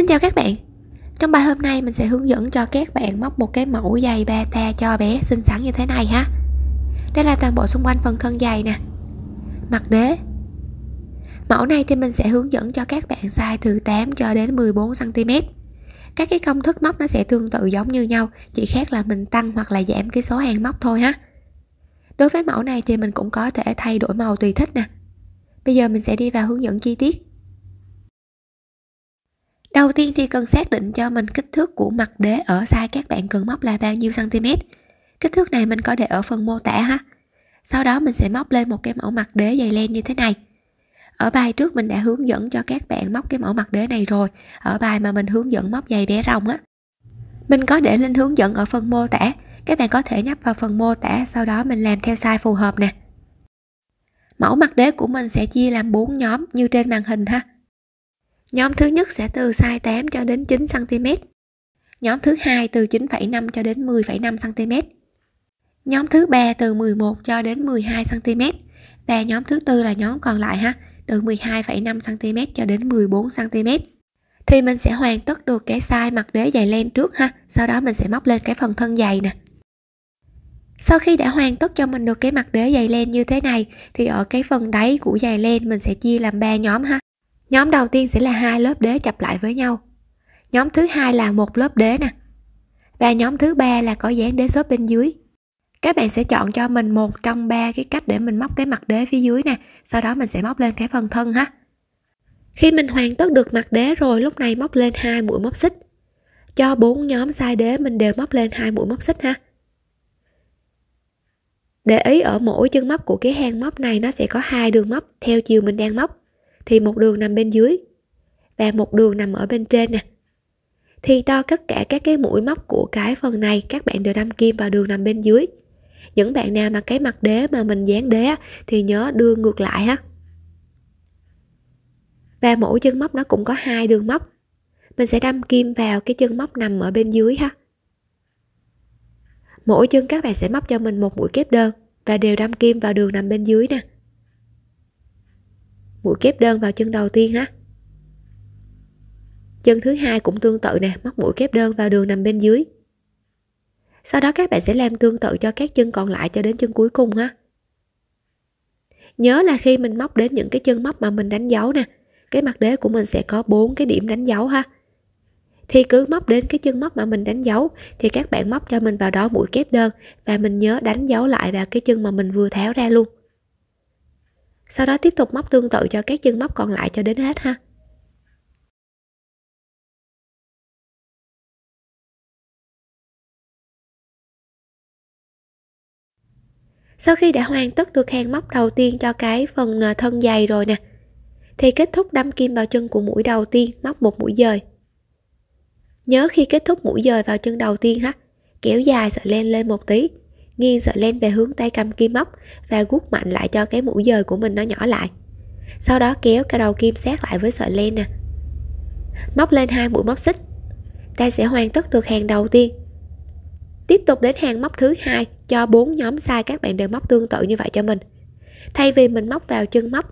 Xin chào các bạn Trong bài hôm nay mình sẽ hướng dẫn cho các bạn móc một cái mẫu giày bata cho bé xinh xắn như thế này ha Đây là toàn bộ xung quanh phần thân giày nè Mặt đế Mẫu này thì mình sẽ hướng dẫn cho các bạn size từ 8 cho đến 14cm Các cái công thức móc nó sẽ tương tự giống như nhau Chỉ khác là mình tăng hoặc là giảm cái số hàng móc thôi ha Đối với mẫu này thì mình cũng có thể thay đổi màu tùy thích nè Bây giờ mình sẽ đi vào hướng dẫn chi tiết Đầu tiên thì cần xác định cho mình kích thước của mặt đế ở size các bạn cần móc là bao nhiêu cm. Kích thước này mình có để ở phần mô tả ha. Sau đó mình sẽ móc lên một cái mẫu mặt đế dày len như thế này. Ở bài trước mình đã hướng dẫn cho các bạn móc cái mẫu mặt đế này rồi, ở bài mà mình hướng dẫn móc dày bé rồng á. Mình có để link hướng dẫn ở phần mô tả, các bạn có thể nhấp vào phần mô tả sau đó mình làm theo size phù hợp nè. Mẫu mặt đế của mình sẽ chia làm 4 nhóm như trên màn hình ha. Nhóm thứ nhất sẽ từ size 8 cho đến 9 cm. Nhóm thứ hai từ 9,5 cho đến 10,5 cm. Nhóm thứ ba từ 11 cho đến 12 cm và nhóm thứ tư là nhóm còn lại ha, từ 12,5 cm cho đến 14 cm. Thì mình sẽ hoàn tất được cái size mặt đế giày len trước ha, sau đó mình sẽ móc lên cái phần thân giày nè. Sau khi đã hoàn tất cho mình được cái mặt đế giày len như thế này thì ở cái phần đáy của giày len mình sẽ chia làm 3 nhóm ha nhóm đầu tiên sẽ là hai lớp đế chập lại với nhau nhóm thứ hai là một lớp đế nè và nhóm thứ ba là có dán đế xốp bên dưới các bạn sẽ chọn cho mình một trong ba cái cách để mình móc cái mặt đế phía dưới nè sau đó mình sẽ móc lên cái phần thân ha khi mình hoàn tất được mặt đế rồi lúc này móc lên hai mũi móc xích cho bốn nhóm sai đế mình đều móc lên hai mũi móc xích ha để ý ở mỗi chân móc của cái hang móc này nó sẽ có hai đường móc theo chiều mình đang móc thì một đường nằm bên dưới và một đường nằm ở bên trên nè thì to tất cả các cái mũi móc của cái phần này các bạn đều đâm kim vào đường nằm bên dưới những bạn nào mà cái mặt đế mà mình dán đế thì nhớ đưa ngược lại ha và mỗi chân móc nó cũng có hai đường móc mình sẽ đâm kim vào cái chân móc nằm ở bên dưới ha mỗi chân các bạn sẽ móc cho mình một mũi kép đơn và đều đâm kim vào đường nằm bên dưới nè mũi kép đơn vào chân đầu tiên ha chân thứ hai cũng tương tự nè móc mũi kép đơn vào đường nằm bên dưới sau đó các bạn sẽ làm tương tự cho các chân còn lại cho đến chân cuối cùng ha nhớ là khi mình móc đến những cái chân móc mà mình đánh dấu nè cái mặt đế của mình sẽ có bốn cái điểm đánh dấu ha thì cứ móc đến cái chân móc mà mình đánh dấu thì các bạn móc cho mình vào đó mũi kép đơn và mình nhớ đánh dấu lại vào cái chân mà mình vừa tháo ra luôn sau đó tiếp tục móc tương tự cho các chân móc còn lại cho đến hết ha sau khi đã hoàn tất được hàng móc đầu tiên cho cái phần à, thân dày rồi nè thì kết thúc đâm kim vào chân của mũi đầu tiên móc một mũi dời nhớ khi kết thúc mũi dời vào chân đầu tiên ha kéo dài sợi len lên một tí Nghi sợ len về hướng tay cầm kim móc và guốc mạnh lại cho cái mũi dời của mình nó nhỏ lại. Sau đó kéo cái đầu kim sát lại với sợi len nè. Móc lên hai mũi móc xích. Ta sẽ hoàn tất được hàng đầu tiên. Tiếp tục đến hàng móc thứ hai cho bốn nhóm sai các bạn đều móc tương tự như vậy cho mình. Thay vì mình móc vào chân móc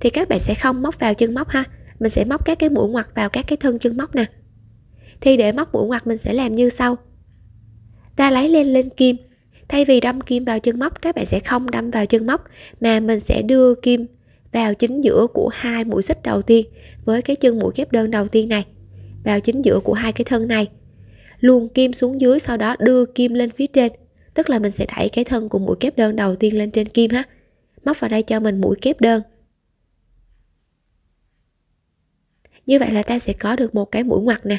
thì các bạn sẽ không móc vào chân móc ha. Mình sẽ móc các cái mũi ngoặt vào các cái thân chân móc nè. Thì để móc mũi ngoặt mình sẽ làm như sau. Ta lấy len lên kim thay vì đâm kim vào chân móc các bạn sẽ không đâm vào chân móc mà mình sẽ đưa kim vào chính giữa của hai mũi xích đầu tiên với cái chân mũi kép đơn đầu tiên này vào chính giữa của hai cái thân này luồn kim xuống dưới sau đó đưa kim lên phía trên tức là mình sẽ đẩy cái thân của mũi kép đơn đầu tiên lên trên kim ha móc vào đây cho mình mũi kép đơn như vậy là ta sẽ có được một cái mũi ngoặt nè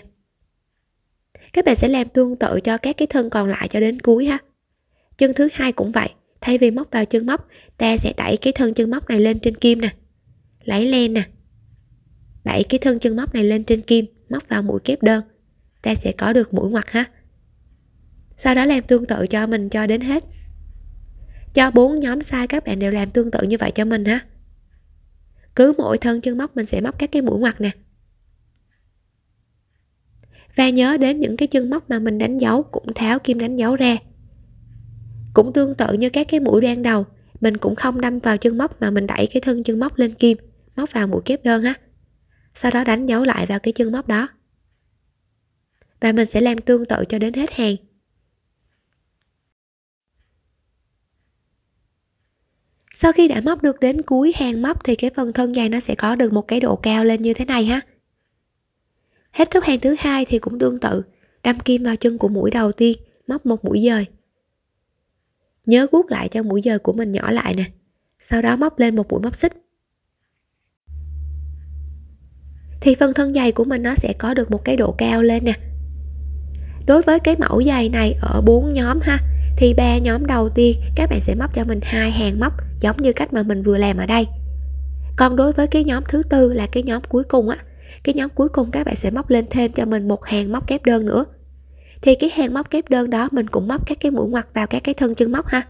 các bạn sẽ làm tương tự cho các cái thân còn lại cho đến cuối ha chân thứ hai cũng vậy thay vì móc vào chân móc ta sẽ đẩy cái thân chân móc này lên trên kim nè lấy len nè đẩy cái thân chân móc này lên trên kim móc vào mũi kép đơn ta sẽ có được mũi ngoặt ha sau đó làm tương tự cho mình cho đến hết cho bốn nhóm sai các bạn đều làm tương tự như vậy cho mình ha cứ mỗi thân chân móc mình sẽ móc các cái mũi ngoặt nè và nhớ đến những cái chân móc mà mình đánh dấu cũng tháo kim đánh dấu ra cũng tương tự như các cái mũi ban đầu mình cũng không đâm vào chân móc mà mình đẩy cái thân chân móc lên kim móc vào mũi kép đơn ha sau đó đánh dấu lại vào cái chân móc đó và mình sẽ làm tương tự cho đến hết hàng sau khi đã móc được đến cuối hàng móc thì cái phần thân dày nó sẽ có được một cái độ cao lên như thế này ha hết thúc hàng thứ hai thì cũng tương tự đâm kim vào chân của mũi đầu tiên móc một mũi dời nhớ guốc lại cho mũi dời của mình nhỏ lại nè sau đó móc lên một mũi móc xích thì phần thân dày của mình nó sẽ có được một cái độ cao lên nè đối với cái mẫu dày này ở bốn nhóm ha thì ba nhóm đầu tiên các bạn sẽ móc cho mình hai hàng móc giống như cách mà mình vừa làm ở đây còn đối với cái nhóm thứ tư là cái nhóm cuối cùng á cái nhóm cuối cùng các bạn sẽ móc lên thêm cho mình một hàng móc kép đơn nữa thì cái hàng móc kép đơn đó mình cũng móc các cái mũi ngoặt vào các cái thân chân móc ha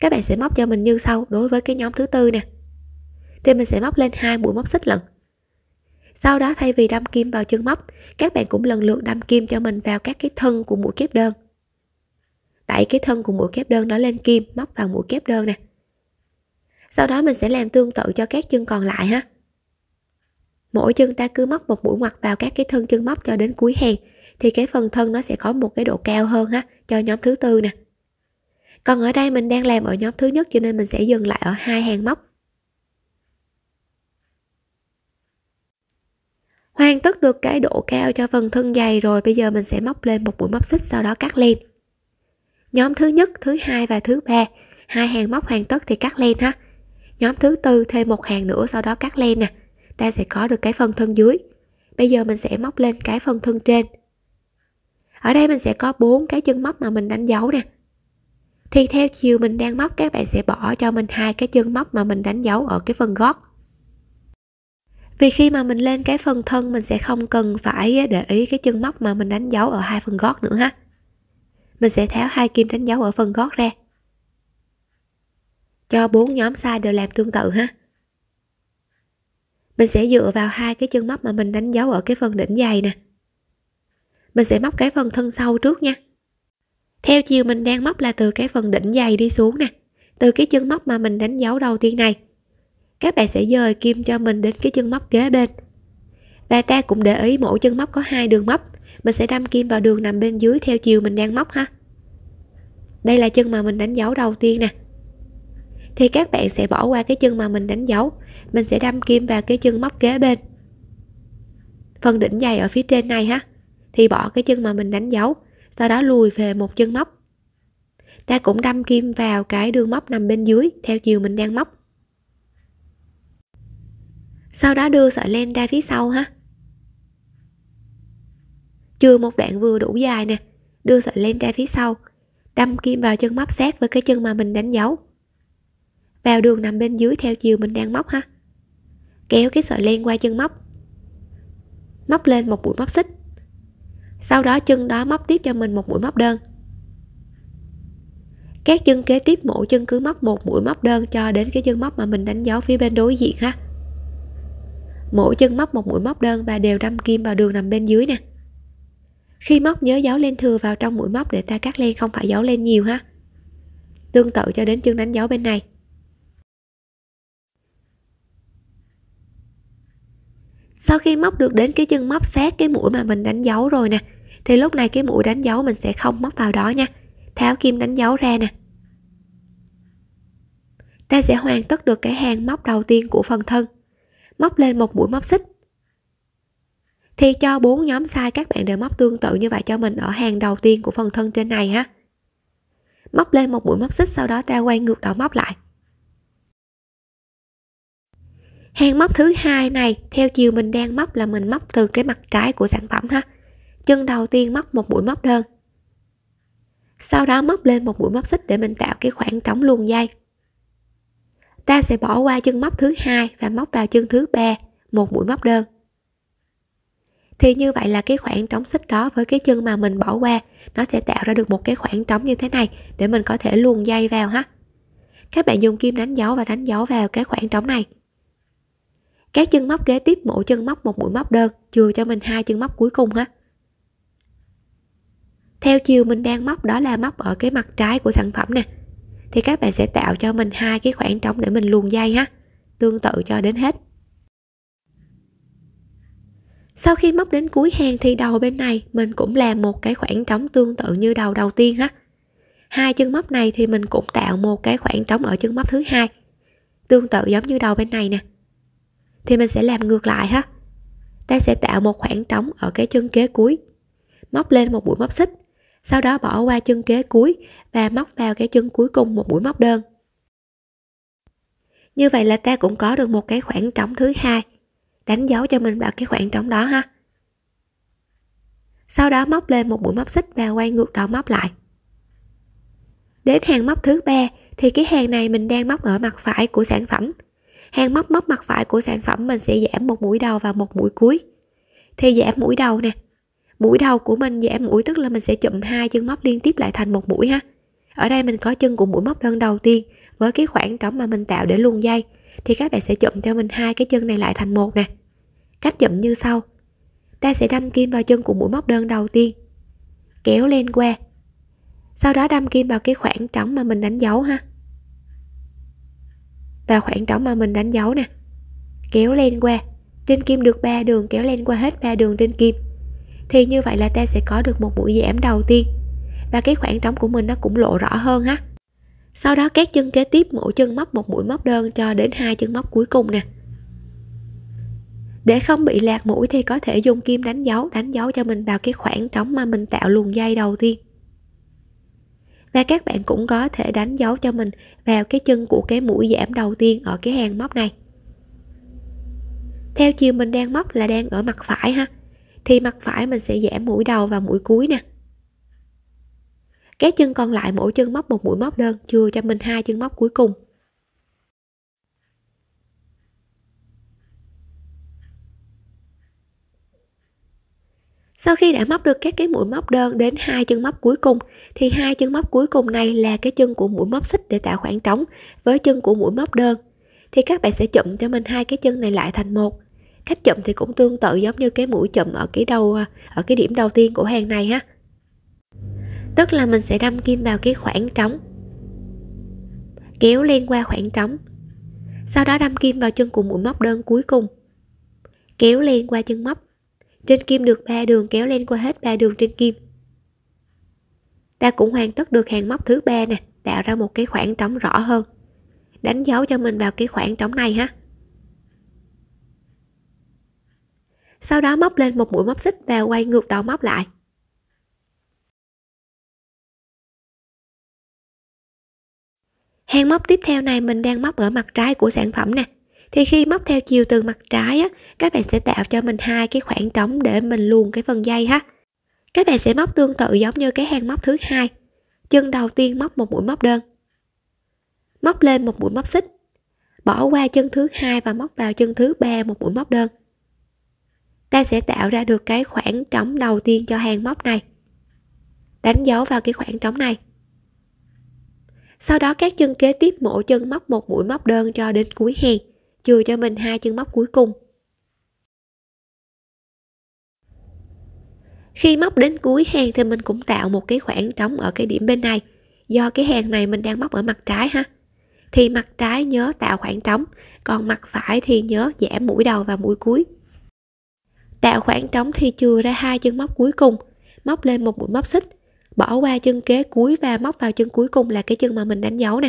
các bạn sẽ móc cho mình như sau đối với cái nhóm thứ tư nè thì mình sẽ móc lên hai mũi móc xích lần sau đó thay vì đâm kim vào chân móc các bạn cũng lần lượt đâm kim cho mình vào các cái thân của mũi kép đơn đẩy cái thân của mũi kép đơn đó lên kim móc vào mũi kép đơn nè sau đó mình sẽ làm tương tự cho các chân còn lại ha mỗi chân ta cứ móc một mũi ngoặt vào các cái thân chân móc cho đến cuối hàng thì cái phần thân nó sẽ có một cái độ cao hơn ha cho nhóm thứ tư nè còn ở đây mình đang làm ở nhóm thứ nhất cho nên mình sẽ dừng lại ở hai hàng móc hoàn tất được cái độ cao cho phần thân dày rồi bây giờ mình sẽ móc lên một mũi móc xích sau đó cắt lên nhóm thứ nhất thứ hai và thứ ba hai hàng móc hoàn tất thì cắt lên ha nhóm thứ tư thêm một hàng nữa sau đó cắt lên nè ta sẽ có được cái phần thân dưới bây giờ mình sẽ móc lên cái phần thân trên ở đây mình sẽ có bốn cái chân móc mà mình đánh dấu nè thì theo chiều mình đang móc các bạn sẽ bỏ cho mình hai cái chân móc mà mình đánh dấu ở cái phần gót vì khi mà mình lên cái phần thân mình sẽ không cần phải để ý cái chân móc mà mình đánh dấu ở hai phần gót nữa ha mình sẽ tháo hai kim đánh dấu ở phần gót ra cho bốn nhóm size đều làm tương tự ha mình sẽ dựa vào hai cái chân móc mà mình đánh dấu ở cái phần đỉnh dày nè mình sẽ móc cái phần thân sau trước nha theo chiều mình đang móc là từ cái phần đỉnh dày đi xuống nè từ cái chân móc mà mình đánh dấu đầu tiên này các bạn sẽ dời kim cho mình đến cái chân móc kế bên và ta cũng để ý mỗi chân móc có hai đường móc mình sẽ đâm kim vào đường nằm bên dưới theo chiều mình đang móc ha đây là chân mà mình đánh dấu đầu tiên nè thì các bạn sẽ bỏ qua cái chân mà mình đánh dấu mình sẽ đâm kim vào cái chân móc kế bên phần đỉnh dày ở phía trên này ha thì bỏ cái chân mà mình đánh dấu sau đó lùi về một chân móc ta cũng đâm kim vào cái đường móc nằm bên dưới theo chiều mình đang móc sau đó đưa sợi len ra phía sau ha chừa một đoạn vừa đủ dài nè đưa sợi len ra phía sau đâm kim vào chân móc sát với cái chân mà mình đánh dấu vào đường nằm bên dưới theo chiều mình đang móc ha kéo cái sợi len qua chân móc móc lên một mũi móc xích sau đó chân đó móc tiếp cho mình một mũi móc đơn các chân kế tiếp mỗi chân cứ móc một mũi móc đơn cho đến cái chân móc mà mình đánh dấu phía bên đối diện ha mỗi chân móc một mũi móc đơn và đều đâm kim vào đường nằm bên dưới nè khi móc nhớ dấu len thừa vào trong mũi móc để ta cắt len không phải dấu len nhiều ha tương tự cho đến chân đánh dấu bên này sau khi móc được đến cái chân móc sát cái mũi mà mình đánh dấu rồi nè thì lúc này cái mũi đánh dấu mình sẽ không móc vào đó nha tháo kim đánh dấu ra nè ta sẽ hoàn tất được cái hàng móc đầu tiên của phần thân móc lên một mũi móc xích thì cho bốn nhóm sai các bạn đều móc tương tự như vậy cho mình ở hàng đầu tiên của phần thân trên này ha móc lên một mũi móc xích sau đó ta quay ngược đầu móc lại hàng móc thứ hai này theo chiều mình đang móc là mình móc từ cái mặt trái của sản phẩm ha chân đầu tiên móc một mũi móc đơn sau đó móc lên một mũi móc xích để mình tạo cái khoảng trống luồn dây ta sẽ bỏ qua chân móc thứ hai và móc vào chân thứ ba một mũi móc đơn thì như vậy là cái khoảng trống xích đó với cái chân mà mình bỏ qua nó sẽ tạo ra được một cái khoảng trống như thế này để mình có thể luồn dây vào ha các bạn dùng kim đánh dấu và đánh dấu vào cái khoảng trống này các chân móc kế tiếp mỗi chân móc một mũi móc đơn chừa cho mình hai chân móc cuối cùng ha theo chiều mình đang móc đó là móc ở cái mặt trái của sản phẩm nè thì các bạn sẽ tạo cho mình hai cái khoảng trống để mình luồn dây ha tương tự cho đến hết sau khi móc đến cuối hàng thì đầu bên này mình cũng làm một cái khoảng trống tương tự như đầu đầu tiên ha hai chân móc này thì mình cũng tạo một cái khoảng trống ở chân móc thứ hai tương tự giống như đầu bên này nè thì mình sẽ làm ngược lại ha ta sẽ tạo một khoảng trống ở cái chân kế cuối móc lên một mũi móc xích sau đó bỏ qua chân kế cuối và móc vào cái chân cuối cùng một mũi móc đơn như vậy là ta cũng có được một cái khoảng trống thứ hai đánh dấu cho mình vào cái khoảng trống đó ha sau đó móc lên một mũi móc xích và quay ngược đầu móc lại đến hàng móc thứ ba thì cái hàng này mình đang móc ở mặt phải của sản phẩm hàng móc móc mặt phải của sản phẩm mình sẽ giảm một mũi đầu và một mũi cuối thì giảm mũi đầu nè mũi đầu của mình giảm mũi tức là mình sẽ chụm hai chân móc liên tiếp lại thành một mũi ha ở đây mình có chân của mũi móc đơn đầu tiên với cái khoảng trống mà mình tạo để luồn dây thì các bạn sẽ chụm cho mình hai cái chân này lại thành một nè cách chụm như sau ta sẽ đâm kim vào chân của mũi móc đơn đầu tiên kéo lên qua sau đó đâm kim vào cái khoảng trống mà mình đánh dấu ha và khoảng trống mà mình đánh dấu nè kéo lên qua trên kim được ba đường kéo lên qua hết ba đường trên kim thì như vậy là ta sẽ có được một mũi giảm đầu tiên và cái khoảng trống của mình nó cũng lộ rõ hơn ha sau đó các chân kế tiếp mỗi chân móc một mũi móc đơn cho đến hai chân móc cuối cùng nè để không bị lạc mũi thì có thể dùng kim đánh dấu đánh dấu cho mình vào cái khoảng trống mà mình tạo luồng dây đầu tiên và các bạn cũng có thể đánh dấu cho mình vào cái chân của cái mũi giảm đầu tiên ở cái hàng móc này theo chiều mình đang móc là đang ở mặt phải ha thì mặt phải mình sẽ giảm mũi đầu và mũi cuối nè các chân còn lại mỗi chân móc một mũi móc đơn chưa cho mình hai chân móc cuối cùng sau khi đã móc được các cái mũi móc đơn đến hai chân móc cuối cùng thì hai chân móc cuối cùng này là cái chân của mũi móc xích để tạo khoảng trống với chân của mũi móc đơn thì các bạn sẽ chụm cho mình hai cái chân này lại thành một cách chụm thì cũng tương tự giống như cái mũi chụm ở cái đầu ở cái điểm đầu tiên của hàng này ha tức là mình sẽ đâm kim vào cái khoảng trống kéo lên qua khoảng trống sau đó đâm kim vào chân của mũi móc đơn cuối cùng kéo lên qua chân móc trên kim được ba đường kéo lên qua hết ba đường trên kim. Ta cũng hoàn tất được hàng móc thứ ba nè, tạo ra một cái khoảng trống rõ hơn. Đánh dấu cho mình vào cái khoảng trống này ha. Sau đó móc lên một mũi móc xích và quay ngược đầu móc lại. Hàng móc tiếp theo này mình đang móc ở mặt trái của sản phẩm nè, thì khi móc theo chiều từ mặt trái á các bạn sẽ tạo cho mình hai cái khoảng trống để mình luồn cái phần dây ha các bạn sẽ móc tương tự giống như cái hàng móc thứ hai chân đầu tiên móc một mũi móc đơn móc lên một mũi móc xích bỏ qua chân thứ hai và móc vào chân thứ ba một mũi móc đơn ta sẽ tạo ra được cái khoảng trống đầu tiên cho hàng móc này đánh dấu vào cái khoảng trống này sau đó các chân kế tiếp mỗi chân móc một mũi móc đơn cho đến cuối hàng chừa cho mình hai chân móc cuối cùng khi móc đến cuối hàng thì mình cũng tạo một cái khoảng trống ở cái điểm bên này do cái hàng này mình đang móc ở mặt trái ha thì mặt trái nhớ tạo khoảng trống còn mặt phải thì nhớ giảm mũi đầu và mũi cuối tạo khoảng trống thì chừa ra hai chân móc cuối cùng móc lên một mũi móc xích bỏ qua chân kế cuối và móc vào chân cuối cùng là cái chân mà mình đánh dấu nè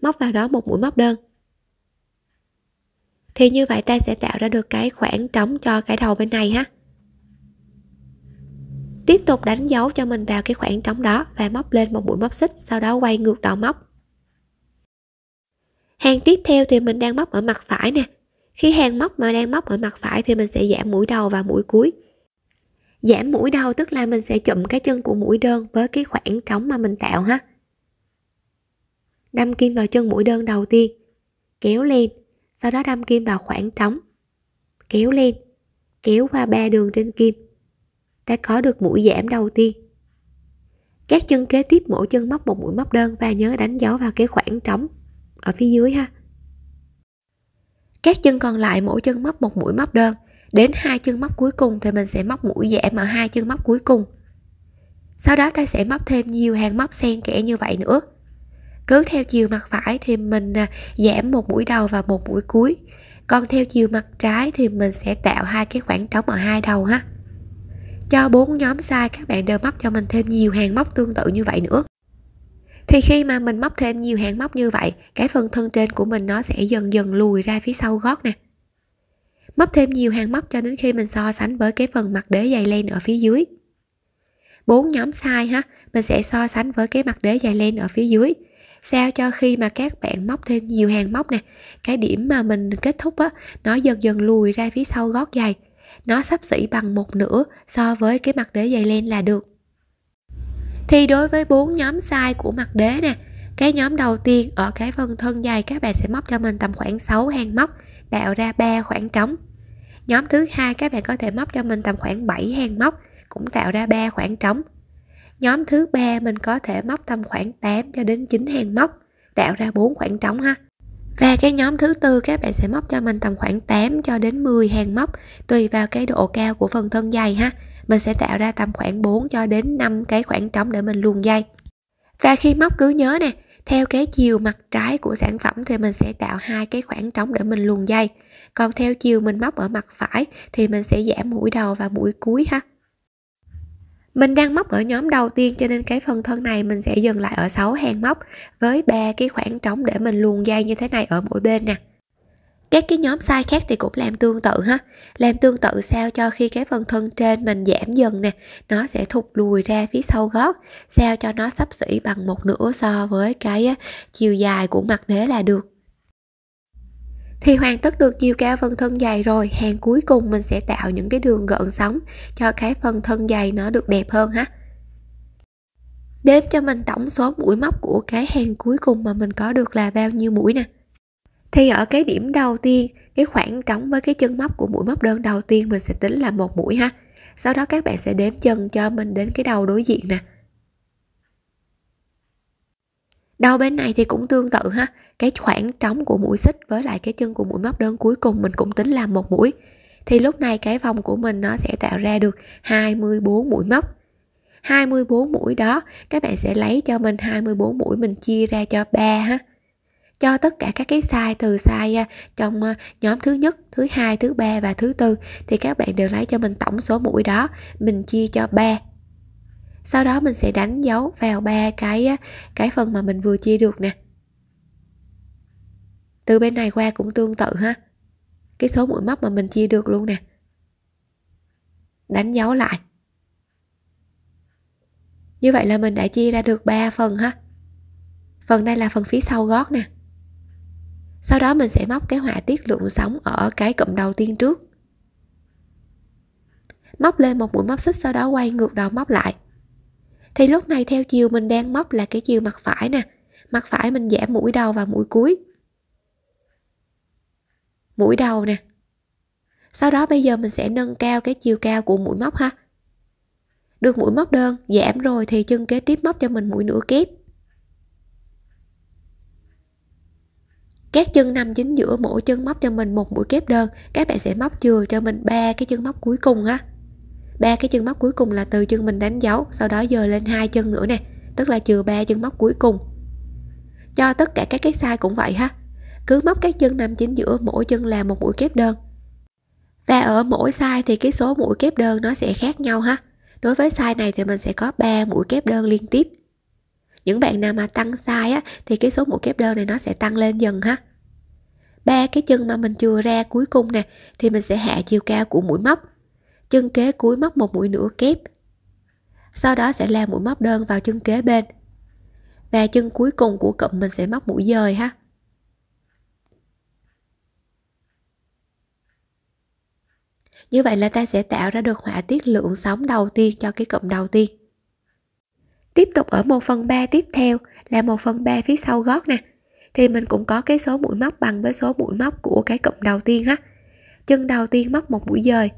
móc vào đó một mũi móc đơn thì như vậy ta sẽ tạo ra được cái khoảng trống cho cái đầu bên này ha tiếp tục đánh dấu cho mình vào cái khoảng trống đó và móc lên một mũi móc xích sau đó quay ngược đầu móc hàng tiếp theo thì mình đang móc ở mặt phải nè khi hàng móc mà đang móc ở mặt phải thì mình sẽ giảm mũi đầu và mũi cuối giảm mũi đầu tức là mình sẽ chụm cái chân của mũi đơn với cái khoảng trống mà mình tạo ha đâm kim vào chân mũi đơn đầu tiên kéo lên sau đó đâm kim vào khoảng trống kéo lên kéo qua ba đường trên kim ta có được mũi giảm đầu tiên các chân kế tiếp mỗi chân móc một mũi móc đơn và nhớ đánh dấu vào cái khoảng trống ở phía dưới ha các chân còn lại mỗi chân móc một mũi móc đơn đến hai chân móc cuối cùng thì mình sẽ móc mũi giảm ở hai chân móc cuối cùng sau đó ta sẽ móc thêm nhiều hàng móc xen kẽ như vậy nữa cứ theo chiều mặt phải thì mình à, giảm một mũi đầu và một mũi cuối còn theo chiều mặt trái thì mình sẽ tạo hai cái khoảng trống ở hai đầu ha cho bốn nhóm size các bạn đều móc cho mình thêm nhiều hàng móc tương tự như vậy nữa thì khi mà mình móc thêm nhiều hàng móc như vậy cái phần thân trên của mình nó sẽ dần dần lùi ra phía sau gót nè móc thêm nhiều hàng móc cho đến khi mình so sánh với cái phần mặt đế dày len ở phía dưới bốn nhóm size ha mình sẽ so sánh với cái mặt đế dày len ở phía dưới sao cho khi mà các bạn móc thêm nhiều hàng móc nè cái điểm mà mình kết thúc á nó dần dần lùi ra phía sau gót giày nó sắp xỉ bằng một nửa so với cái mặt đế giày len là được thì đối với bốn nhóm size của mặt đế nè cái nhóm đầu tiên ở cái phần thân dày các bạn sẽ móc cho mình tầm khoảng 6 hàng móc tạo ra ba khoảng trống nhóm thứ hai các bạn có thể móc cho mình tầm khoảng 7 hàng móc cũng tạo ra ba khoảng trống Nhóm thứ ba mình có thể móc tầm khoảng 8 cho đến 9 hàng móc, tạo ra 4 khoảng trống ha. Và cái nhóm thứ tư các bạn sẽ móc cho mình tầm khoảng 8 cho đến 10 hàng móc tùy vào cái độ cao của phần thân dây ha. Mình sẽ tạo ra tầm khoảng 4 cho đến 5 cái khoảng trống để mình luồn dây. Và khi móc cứ nhớ nè, theo cái chiều mặt trái của sản phẩm thì mình sẽ tạo hai cái khoảng trống để mình luồn dây còn theo chiều mình móc ở mặt phải thì mình sẽ giảm mũi đầu và mũi cuối ha mình đang móc ở nhóm đầu tiên cho nên cái phần thân này mình sẽ dừng lại ở 6 hàng móc với ba cái khoảng trống để mình luồn dây như thế này ở mỗi bên nè. Các cái nhóm size khác thì cũng làm tương tự ha. Làm tương tự sao cho khi cái phần thân trên mình giảm dần nè, nó sẽ thụt lùi ra phía sau gót, sao cho nó sắp xỉ bằng một nửa so với cái chiều dài của mặt đế là được thì hoàn tất được chiều cao phần thân dày rồi hàng cuối cùng mình sẽ tạo những cái đường gợn sóng cho cái phần thân dày nó được đẹp hơn ha đếm cho mình tổng số mũi móc của cái hàng cuối cùng mà mình có được là bao nhiêu mũi nè thì ở cái điểm đầu tiên cái khoảng trống với cái chân móc của mũi móc đơn đầu tiên mình sẽ tính là một mũi ha sau đó các bạn sẽ đếm chân cho mình đến cái đầu đối diện nè đau bên này thì cũng tương tự ha cái khoảng trống của mũi xích với lại cái chân của mũi móc đơn cuối cùng mình cũng tính là một mũi thì lúc này cái vòng của mình nó sẽ tạo ra được 24 mũi móc 24 mũi đó các bạn sẽ lấy cho mình 24 mũi mình chia ra cho 3 ha cho tất cả các cái size từ size à, trong à, nhóm thứ nhất, thứ hai, thứ ba và thứ tư thì các bạn đều lấy cho mình tổng số mũi đó mình chia cho 3 sau đó mình sẽ đánh dấu vào ba cái cái phần mà mình vừa chia được nè từ bên này qua cũng tương tự ha cái số mũi móc mà mình chia được luôn nè đánh dấu lại như vậy là mình đã chia ra được 3 phần ha phần đây là phần phía sau gót nè sau đó mình sẽ móc cái họa tiết lượng sóng ở cái cụm đầu tiên trước móc lên một mũi móc xích sau đó quay ngược đầu móc lại thì lúc này theo chiều mình đang móc là cái chiều mặt phải nè mặt phải mình giảm mũi đầu và mũi cuối mũi đầu nè sau đó bây giờ mình sẽ nâng cao cái chiều cao của mũi móc ha được mũi móc đơn giảm rồi thì chân kế tiếp móc cho mình mũi nửa kép các chân nằm chính giữa mỗi chân móc cho mình một mũi kép đơn các bạn sẽ móc chừa cho mình ba cái chân móc cuối cùng ha ba cái chân móc cuối cùng là từ chân mình đánh dấu sau đó dời lên hai chân nữa nè tức là trừ ba chân móc cuối cùng cho tất cả các cái sai cũng vậy ha cứ móc các chân nằm chính giữa mỗi chân là một mũi kép đơn và ở mỗi sai thì cái số mũi kép đơn nó sẽ khác nhau ha đối với sai này thì mình sẽ có 3 mũi kép đơn liên tiếp những bạn nào mà tăng sai á, thì cái số mũi kép đơn này nó sẽ tăng lên dần ha ba cái chân mà mình chừa ra cuối cùng nè thì mình sẽ hạ chiều cao của mũi móc chân kế cuối móc một mũi nửa kép sau đó sẽ làm mũi móc đơn vào chân kế bên và chân cuối cùng của cụm mình sẽ móc mũi dời ha như vậy là ta sẽ tạo ra được họa tiết lượng sóng đầu tiên cho cái cụm đầu tiên tiếp tục ở 1 phần 3 tiếp theo là 1 phần 3 phía sau gót nè thì mình cũng có cái số mũi móc bằng với số mũi móc của cái cụm đầu tiên ha chân đầu tiên móc một mũi dời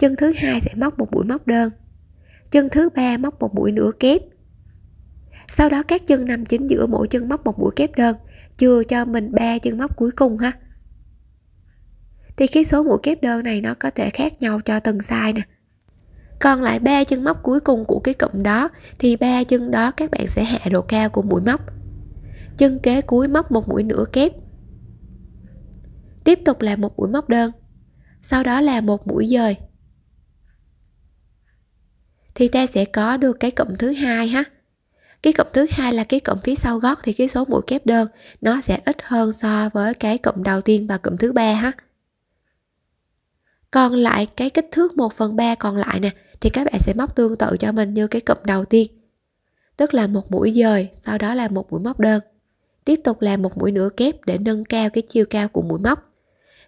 chân thứ hai sẽ móc một mũi móc đơn chân thứ ba móc một mũi nửa kép sau đó các chân nằm chính giữa mỗi chân móc một mũi kép đơn chừa cho mình ba chân móc cuối cùng ha thì cái số mũi kép đơn này nó có thể khác nhau cho từng size nè còn lại ba chân móc cuối cùng của cái cụm đó thì ba chân đó các bạn sẽ hạ độ cao của mũi móc chân kế cuối móc một mũi nửa kép tiếp tục là một mũi móc đơn sau đó là một mũi dời thì ta sẽ có được cái cụm thứ hai ha cái cụm thứ hai là cái cụm phía sau gót thì cái số mũi kép đơn nó sẽ ít hơn so với cái cụm đầu tiên và cụm thứ ba ha còn lại cái kích thước 1 phần 3 còn lại nè thì các bạn sẽ móc tương tự cho mình như cái cụm đầu tiên tức là một mũi dời sau đó là một mũi móc đơn tiếp tục là một mũi nửa kép để nâng cao cái chiều cao của mũi móc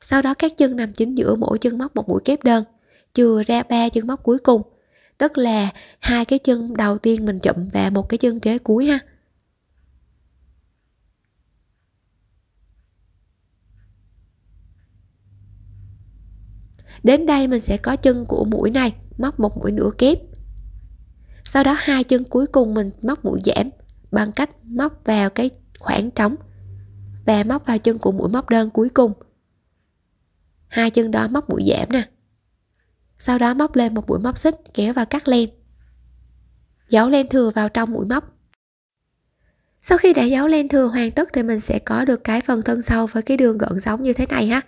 sau đó các chân nằm chính giữa mỗi chân móc một mũi kép đơn chừa ra ba chân móc cuối cùng tức là hai cái chân đầu tiên mình chụm và một cái chân kế cuối ha đến đây mình sẽ có chân của mũi này móc một mũi nửa kép sau đó hai chân cuối cùng mình móc mũi giảm bằng cách móc vào cái khoảng trống và móc vào chân của mũi móc đơn cuối cùng hai chân đó móc mũi giảm nè sau đó móc lên một mũi móc xích kéo vào cắt len giấu len thừa vào trong mũi móc sau khi đã giấu len thừa hoàn tất thì mình sẽ có được cái phần thân sau với cái đường gợn sóng như thế này ha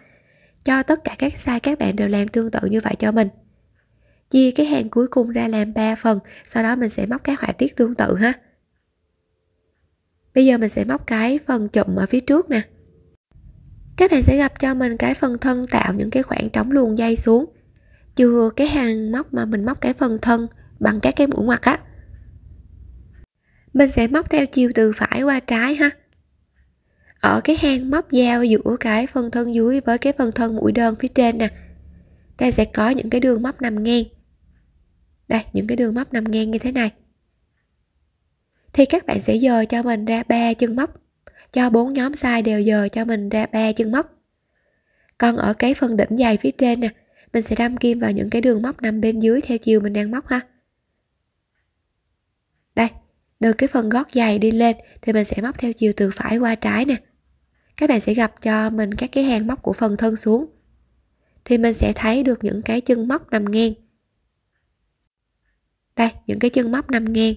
cho tất cả các size các bạn đều làm tương tự như vậy cho mình chia cái hàng cuối cùng ra làm 3 phần sau đó mình sẽ móc các họa tiết tương tự ha bây giờ mình sẽ móc cái phần chụm ở phía trước nè các bạn sẽ gặp cho mình cái phần thân tạo những cái khoảng trống luồn dây xuống chưa cái hàng móc mà mình móc cái phần thân bằng các cái mũi ngoặt á mình sẽ móc theo chiều từ phải qua trái ha ở cái hang móc dao giữa cái phần thân dưới với cái phần thân mũi đơn phía trên nè ta sẽ có những cái đường móc nằm ngang đây những cái đường móc nằm ngang như thế này thì các bạn sẽ dời cho mình ra ba chân móc cho bốn nhóm size đều dời cho mình ra ba chân móc còn ở cái phần đỉnh dài phía trên nè mình sẽ đâm kim vào những cái đường móc nằm bên dưới theo chiều mình đang móc ha đây từ cái phần gót giày đi lên thì mình sẽ móc theo chiều từ phải qua trái nè các bạn sẽ gặp cho mình các cái hàng móc của phần thân xuống thì mình sẽ thấy được những cái chân móc nằm ngang đây những cái chân móc nằm ngang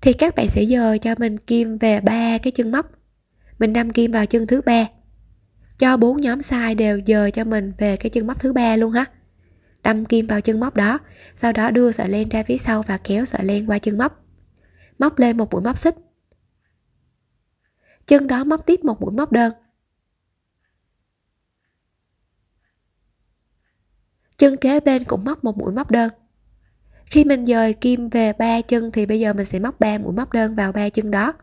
thì các bạn sẽ dời cho mình kim về ba cái chân móc mình đâm kim vào chân thứ ba cho bốn nhóm size đều dời cho mình về cái chân móc thứ ba luôn ha đâm kim vào chân móc đó sau đó đưa sợi len ra phía sau và kéo sợi len qua chân móc móc lên một mũi móc xích chân đó móc tiếp một mũi móc đơn chân kế bên cũng móc một mũi móc đơn khi mình dời kim về ba chân thì bây giờ mình sẽ móc ba mũi móc đơn vào ba chân đó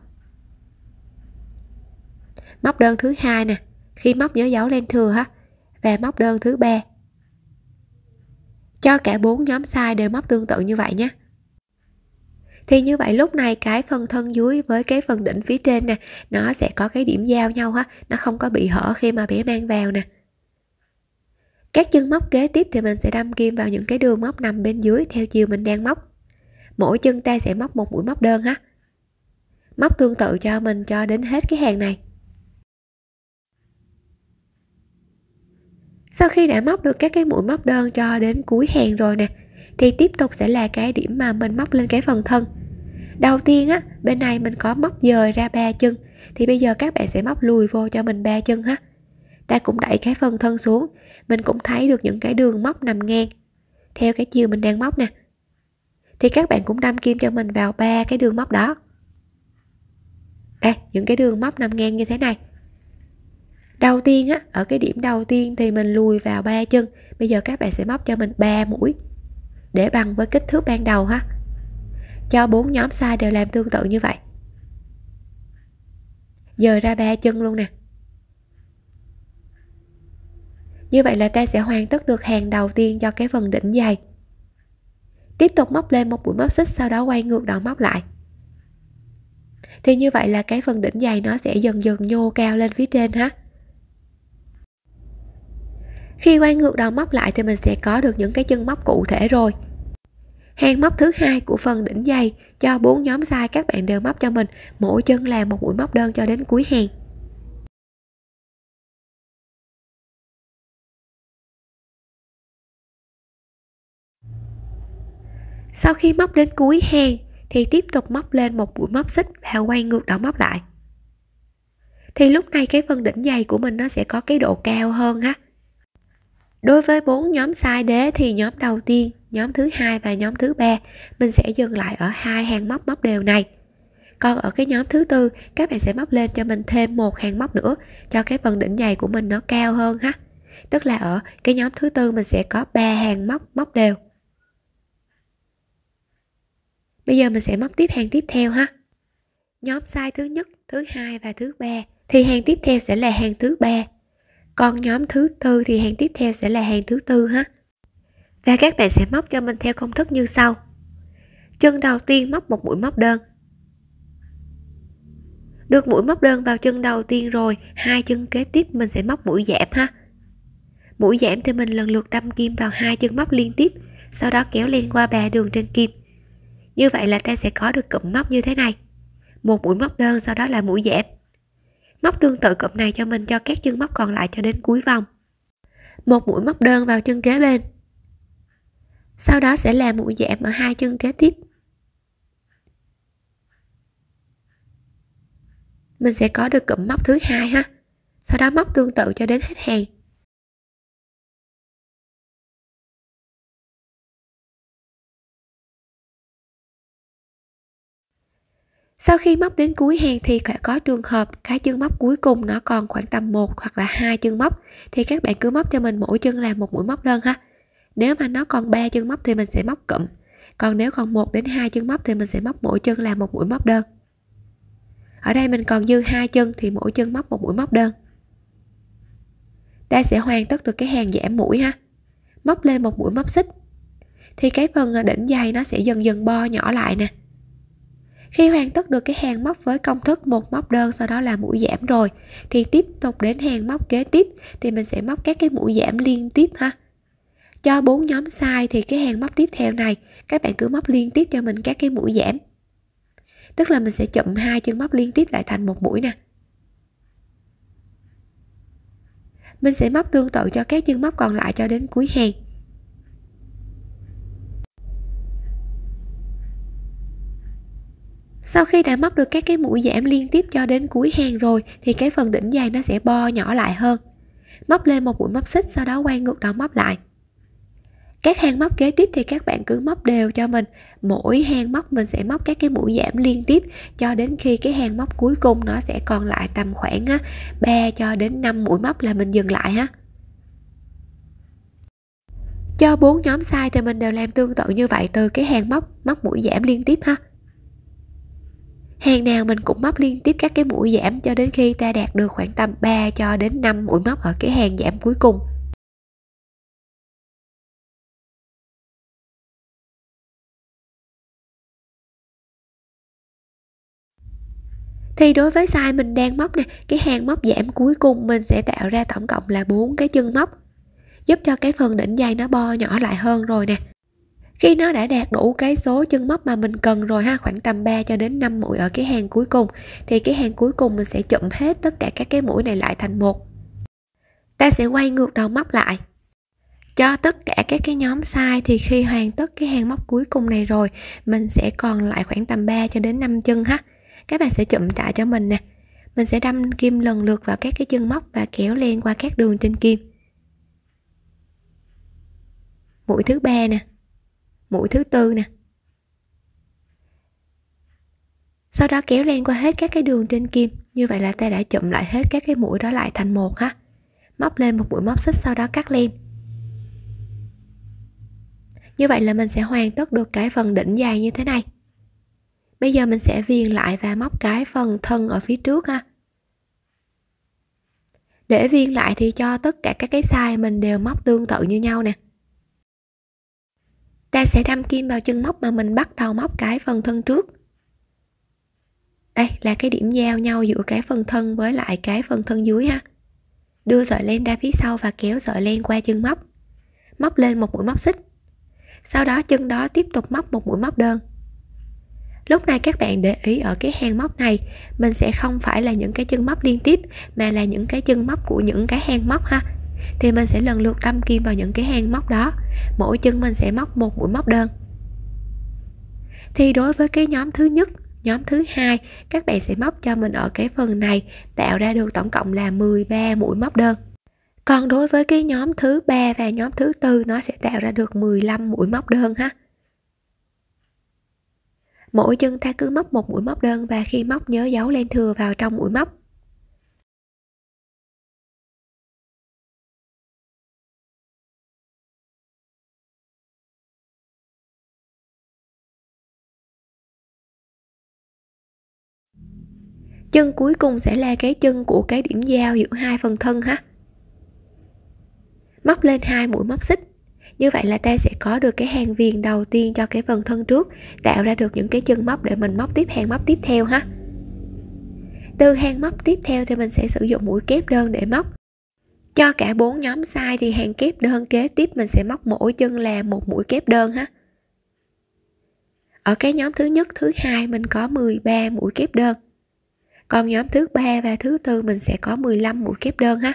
móc đơn thứ hai nè khi móc nhớ dấu len thừa ha và móc đơn thứ ba cho cả bốn nhóm size đều móc tương tự như vậy nhé thì như vậy lúc này cái phần thân dưới với cái phần đỉnh phía trên nè nó sẽ có cái điểm giao nhau ha nó không có bị hở khi mà bé mang vào nè các chân móc kế tiếp thì mình sẽ đâm kim vào những cái đường móc nằm bên dưới theo chiều mình đang móc mỗi chân ta sẽ móc một mũi móc đơn ha móc tương tự cho mình cho đến hết cái hàng này sau khi đã móc được các cái mũi móc đơn cho đến cuối hàng rồi nè thì tiếp tục sẽ là cái điểm mà mình móc lên cái phần thân đầu tiên á bên này mình có móc dời ra ba chân thì bây giờ các bạn sẽ móc lùi vô cho mình ba chân ha ta cũng đẩy cái phần thân xuống mình cũng thấy được những cái đường móc nằm ngang theo cái chiều mình đang móc nè thì các bạn cũng đâm kim cho mình vào ba cái đường móc đó đây những cái đường móc nằm ngang như thế này đầu tiên á ở cái điểm đầu tiên thì mình lùi vào ba chân bây giờ các bạn sẽ móc cho mình ba mũi để bằng với kích thước ban đầu ha cho bốn nhóm size đều làm tương tự như vậy dời ra ba chân luôn nè như vậy là ta sẽ hoàn tất được hàng đầu tiên cho cái phần đỉnh dày tiếp tục móc lên một mũi móc xích sau đó quay ngược đầu móc lại thì như vậy là cái phần đỉnh dày nó sẽ dần dần nhô cao lên phía trên ha khi quay ngược đầu móc lại thì mình sẽ có được những cái chân móc cụ thể rồi hàng móc thứ hai của phần đỉnh dày cho bốn nhóm size các bạn đều móc cho mình mỗi chân là một mũi móc đơn cho đến cuối hàng sau khi móc đến cuối hàng thì tiếp tục móc lên một mũi móc xích và quay ngược đầu móc lại thì lúc này cái phần đỉnh dày của mình nó sẽ có cái độ cao hơn ha đối với bốn nhóm size đế thì nhóm đầu tiên nhóm thứ hai và nhóm thứ ba mình sẽ dừng lại ở hai hàng móc móc đều này còn ở cái nhóm thứ tư các bạn sẽ móc lên cho mình thêm một hàng móc nữa cho cái phần đỉnh dày của mình nó cao hơn ha tức là ở cái nhóm thứ tư mình sẽ có ba hàng móc móc đều bây giờ mình sẽ móc tiếp hàng tiếp theo ha nhóm size thứ nhất thứ hai và thứ ba thì hàng tiếp theo sẽ là hàng thứ ba còn nhóm thứ tư thì hàng tiếp theo sẽ là hàng thứ tư ha và các bạn sẽ móc cho mình theo công thức như sau chân đầu tiên móc một mũi móc đơn được mũi móc đơn vào chân đầu tiên rồi hai chân kế tiếp mình sẽ móc mũi giảm ha mũi giảm thì mình lần lượt đâm kim vào hai chân móc liên tiếp sau đó kéo lên qua bè đường trên kim như vậy là ta sẽ có được cụm móc như thế này một mũi móc đơn sau đó là mũi giảm móc tương tự cụm này cho mình cho các chân móc còn lại cho đến cuối vòng một mũi móc đơn vào chân kế bên sau đó sẽ làm mũi giảm ở hai chân kế tiếp mình sẽ có được cụm móc thứ hai ha sau đó móc tương tự cho đến hết hàng Sau khi móc đến cuối hàng thì phải có trường hợp cái chân móc cuối cùng nó còn khoảng tầm một hoặc là hai chân móc thì các bạn cứ móc cho mình mỗi chân là một mũi móc đơn ha. Nếu mà nó còn ba chân móc thì mình sẽ móc cụm. Còn nếu còn một đến hai chân móc thì mình sẽ móc mỗi chân là một mũi móc đơn. Ở đây mình còn dư hai chân thì mỗi chân móc một mũi móc đơn. Ta sẽ hoàn tất được cái hàng giảm mũi ha. Móc lên một mũi móc xích thì cái phần đỉnh dày nó sẽ dần dần bo nhỏ lại nè khi hoàn tất được cái hàng móc với công thức một móc đơn sau đó là mũi giảm rồi thì tiếp tục đến hàng móc kế tiếp thì mình sẽ móc các cái mũi giảm liên tiếp ha cho bốn nhóm sai thì cái hàng móc tiếp theo này các bạn cứ móc liên tiếp cho mình các cái mũi giảm tức là mình sẽ chụm hai chân móc liên tiếp lại thành một mũi nè mình sẽ móc tương tự cho các chân móc còn lại cho đến cuối hàng sau khi đã móc được các cái mũi giảm liên tiếp cho đến cuối hàng rồi thì cái phần đỉnh dài nó sẽ bo nhỏ lại hơn móc lên một mũi móc xích sau đó quay ngược đầu móc lại các hàng móc kế tiếp thì các bạn cứ móc đều cho mình mỗi hàng móc mình sẽ móc các cái mũi giảm liên tiếp cho đến khi cái hàng móc cuối cùng nó sẽ còn lại tầm khoảng 3 cho đến 5 mũi móc là mình dừng lại ha cho bốn nhóm size thì mình đều làm tương tự như vậy từ cái hàng móc móc mũi giảm liên tiếp ha hàng nào mình cũng móc liên tiếp các cái mũi giảm cho đến khi ta đạt được khoảng tầm 3 cho đến 5 mũi móc ở cái hàng giảm cuối cùng thì đối với size mình đang móc nè cái hàng móc giảm cuối cùng mình sẽ tạo ra tổng cộng là bốn cái chân móc giúp cho cái phần đỉnh dây nó bo nhỏ lại hơn rồi nè khi nó đã đạt đủ cái số chân móc mà mình cần rồi ha, khoảng tầm 3 cho đến 5 mũi ở cái hàng cuối cùng thì cái hàng cuối cùng mình sẽ chụm hết tất cả các cái mũi này lại thành một. Ta sẽ quay ngược đầu móc lại. Cho tất cả các cái nhóm size thì khi hoàn tất cái hàng móc cuối cùng này rồi, mình sẽ còn lại khoảng tầm 3 cho đến 5 chân ha. Các bạn sẽ chụm lại cho mình nè. Mình sẽ đâm kim lần lượt vào các cái chân móc và kéo len qua các đường trên kim. Mũi thứ ba nè, mũi thứ tư nè sau đó kéo len qua hết các cái đường trên kim như vậy là ta đã chụm lại hết các cái mũi đó lại thành một ha móc lên một mũi móc xích sau đó cắt len như vậy là mình sẽ hoàn tất được cái phần đỉnh dài như thế này bây giờ mình sẽ viền lại và móc cái phần thân ở phía trước ha để viền lại thì cho tất cả các cái size mình đều móc tương tự như nhau nè ta sẽ đâm kim vào chân móc mà mình bắt đầu móc cái phần thân trước đây là cái điểm giao nhau giữa cái phần thân với lại cái phần thân dưới ha đưa sợi len ra phía sau và kéo sợi len qua chân móc móc lên một mũi móc xích sau đó chân đó tiếp tục móc một mũi móc đơn lúc này các bạn để ý ở cái hang móc này mình sẽ không phải là những cái chân móc liên tiếp mà là những cái chân móc của những cái hang móc ha thì mình sẽ lần lượt đâm kim vào những cái hang móc đó mỗi chân mình sẽ móc một mũi móc đơn thì đối với cái nhóm thứ nhất nhóm thứ hai các bạn sẽ móc cho mình ở cái phần này tạo ra được tổng cộng là 13 mũi móc đơn còn đối với cái nhóm thứ ba và nhóm thứ tư nó sẽ tạo ra được 15 mũi móc đơn ha mỗi chân ta cứ móc một mũi móc đơn và khi móc nhớ dấu len thừa vào trong mũi móc chân cuối cùng sẽ là cái chân của cái điểm giao giữa hai phần thân ha móc lên hai mũi móc xích như vậy là ta sẽ có được cái hàng viền đầu tiên cho cái phần thân trước tạo ra được những cái chân móc để mình móc tiếp hàng móc tiếp theo ha từ hàng móc tiếp theo thì mình sẽ sử dụng mũi kép đơn để móc cho cả bốn nhóm sai thì hàng kép đơn kế tiếp mình sẽ móc mỗi chân là một mũi kép đơn ha ở cái nhóm thứ nhất thứ hai mình có 13 mũi kép đơn còn nhóm thứ ba và thứ tư mình sẽ có 15 mũi kép đơn ha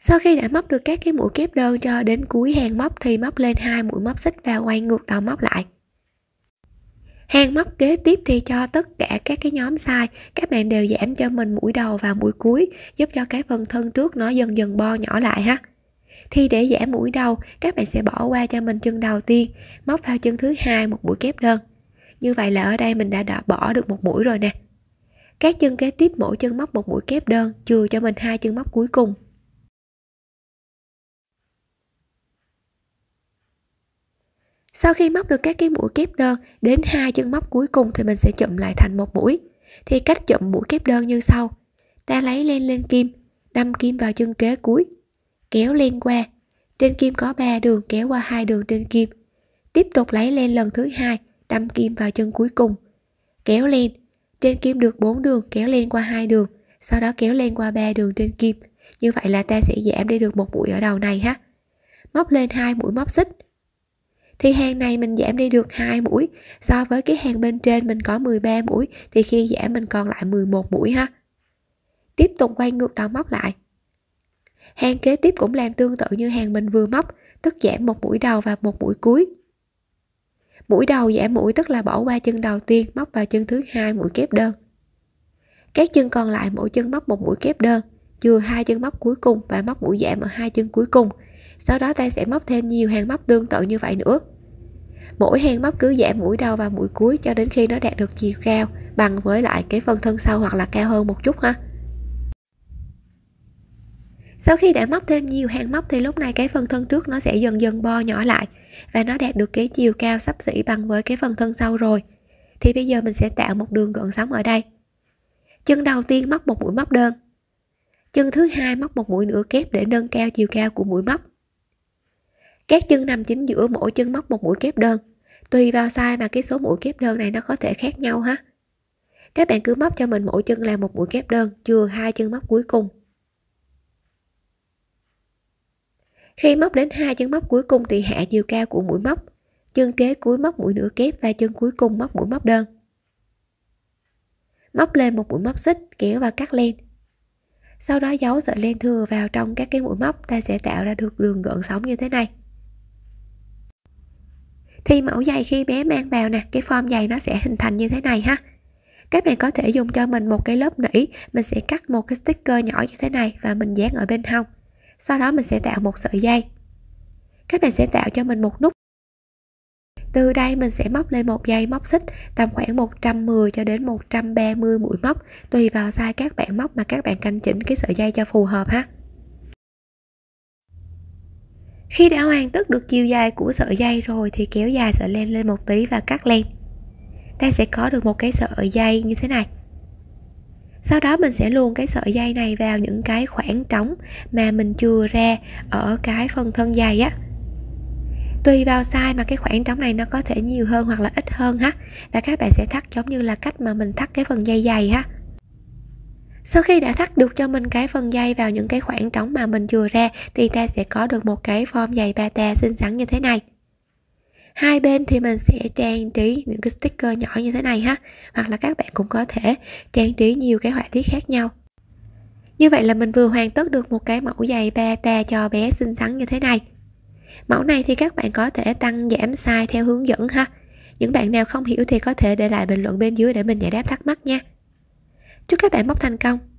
sau khi đã móc được các cái mũi kép đơn cho đến cuối hàng móc thì móc lên hai mũi móc xích và quay ngược đầu móc lại hàng móc kế tiếp thì cho tất cả các cái nhóm size các bạn đều giảm cho mình mũi đầu và mũi cuối giúp cho cái phần thân trước nó dần dần bo nhỏ lại ha thì để giảm mũi đau các bạn sẽ bỏ qua cho mình chân đầu tiên móc vào chân thứ hai một mũi kép đơn như vậy là ở đây mình đã, đã bỏ được một mũi rồi nè các chân kế tiếp mỗi chân móc một mũi kép đơn chừa cho mình hai chân móc cuối cùng sau khi móc được các cái mũi kép đơn đến hai chân móc cuối cùng thì mình sẽ chụm lại thành một mũi thì cách chụm mũi kép đơn như sau ta lấy len lên kim đâm kim vào chân kế cuối kéo len qua trên kim có ba đường kéo qua hai đường trên kim tiếp tục lấy len lần thứ hai đâm kim vào chân cuối cùng kéo len trên kim được bốn đường kéo len qua hai đường sau đó kéo len qua ba đường trên kim như vậy là ta sẽ giảm đi được một mũi ở đầu này ha móc lên hai mũi móc xích thì hàng này mình giảm đi được hai mũi so với cái hàng bên trên mình có 13 mũi thì khi giảm mình còn lại 11 mũi ha tiếp tục quay ngược đầu móc lại hàng kế tiếp cũng làm tương tự như hàng mình vừa móc tức giảm một mũi đầu và một mũi cuối mũi đầu giảm mũi tức là bỏ qua chân đầu tiên móc vào chân thứ hai mũi kép đơn các chân còn lại mỗi chân móc một mũi kép đơn chừa hai chân móc cuối cùng và móc mũi giảm ở hai chân cuối cùng sau đó ta sẽ móc thêm nhiều hàng móc tương tự như vậy nữa mỗi hàng móc cứ giảm mũi đầu và mũi cuối cho đến khi nó đạt được chiều cao bằng với lại cái phần thân sau hoặc là cao hơn một chút ha sau khi đã móc thêm nhiều hàng móc thì lúc này cái phần thân trước nó sẽ dần dần bo nhỏ lại và nó đạt được cái chiều cao sắp xỉ bằng với cái phần thân sau rồi thì bây giờ mình sẽ tạo một đường gợn sóng ở đây chân đầu tiên móc một mũi móc đơn chân thứ hai móc một mũi nửa kép để nâng cao chiều cao của mũi móc các chân nằm chính giữa mỗi chân móc một mũi kép đơn tùy vào size mà cái số mũi kép đơn này nó có thể khác nhau ha các bạn cứ móc cho mình mỗi chân là một mũi kép đơn chừa hai chân móc cuối cùng Khi móc đến hai chân móc cuối cùng thì hạ chiều cao của mũi móc, chân kế cuối móc mũi nửa kép và chân cuối cùng móc mũi móc đơn. Móc lên một mũi móc xích, kéo và cắt len. Sau đó giấu sợi len thừa vào trong các cái mũi móc ta sẽ tạo ra được đường gợn sóng như thế này. Thì mẫu giày khi bé mang vào nè, cái form giày nó sẽ hình thành như thế này ha các bạn có thể dùng cho mình một cái lớp nỉ mình sẽ cắt một cái sticker nhỏ như thế này và mình dán ở bên hông sau đó mình sẽ tạo một sợi dây các bạn sẽ tạo cho mình một nút từ đây mình sẽ móc lên một dây móc xích tầm khoảng 110 cho đến 130 mũi móc tùy vào size các bạn móc mà các bạn canh chỉnh cái sợi dây cho phù hợp ha. Khi đã hoàn tất được chiều dài của sợi dây rồi thì kéo dài sợi len lên một tí và cắt len. Ta sẽ có được một cái sợi dây như thế này sau đó mình sẽ luồn cái sợi dây này vào những cái khoảng trống mà mình chừa ra ở cái phần thân dây á tùy vào size mà cái khoảng trống này nó có thể nhiều hơn hoặc là ít hơn ha và các bạn sẽ thắt giống như là cách mà mình thắt cái phần dây dày ha sau khi đã thắt được cho mình cái phần dây vào những cái khoảng trống mà mình chừa ra thì ta sẽ có được một cái form dày bata xinh xắn như thế này hai bên thì mình sẽ trang trí những cái sticker nhỏ như thế này ha hoặc là các bạn cũng có thể trang trí nhiều cái họa tiết khác nhau như vậy là mình vừa hoàn tất được một cái mẫu giày bata cho bé xinh xắn như thế này mẫu này thì các bạn có thể tăng giảm size theo hướng dẫn ha những bạn nào không hiểu thì có thể để lại bình luận bên dưới để mình giải đáp thắc mắc nha chúc các bạn bóc thành công